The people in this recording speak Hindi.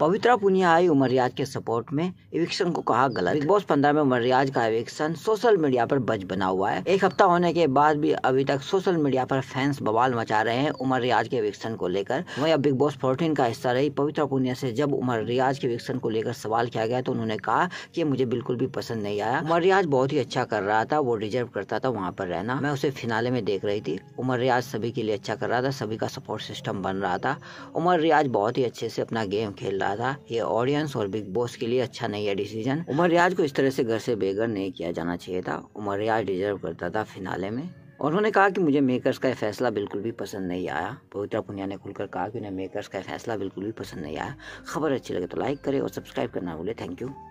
पवित्रा पुनिया आई उमर रियाज के सपोर्ट में इविक्शन को कहा गलत बिग बॉस पंद्रह में उमर रियाज का इविक्शन सोशल मीडिया पर बज बना हुआ है एक हफ्ता होने के बाद भी अभी तक सोशल मीडिया पर फैंस बवाल मचा रहे हैं उमर रियाज के इविक्शन को लेकर वही अब बिग बॉस फोर्टीन का हिस्सा रही पवित्रा पुनिया से जब उमर रियाज के इविक्शन को लेकर सवाल किया गया तो उन्होंने कहा कि मुझे बिल्कुल भी पसंद नहीं आया उमर रियाज बहुत ही अच्छा कर रहा था वो डिजर्व करता था वहाँ पर रहना मैं उसे फिनाले में देख रही थी उमर रियाज सभी के लिए अच्छा कर रहा था सभी का सपोर्ट सिस्टम बन रहा था उमर रियाज बहुत ही अच्छे से अपना गेम खेल रहा रहा था ये ऑडियंस और बिग बॉस के लिए अच्छा नहीं है डिसीजन उमर रियाज को इस तरह से घर से बेघर नहीं किया जाना चाहिए था उमर रियाज डिजर्व करता था फिनाले में और उन्होंने कहा कि मुझे मेकर्स का फैसला बिल्कुल भी पसंद नहीं आया पवित्रा पुनिया ने खुलकर कहा कि उन्हें मेकर्स का फैसला बिल्कुल भी पसंद नहीं आया खबर अच्छी लगे तो लाइक करें और सब्सक्राइब करना भूले थैंक यू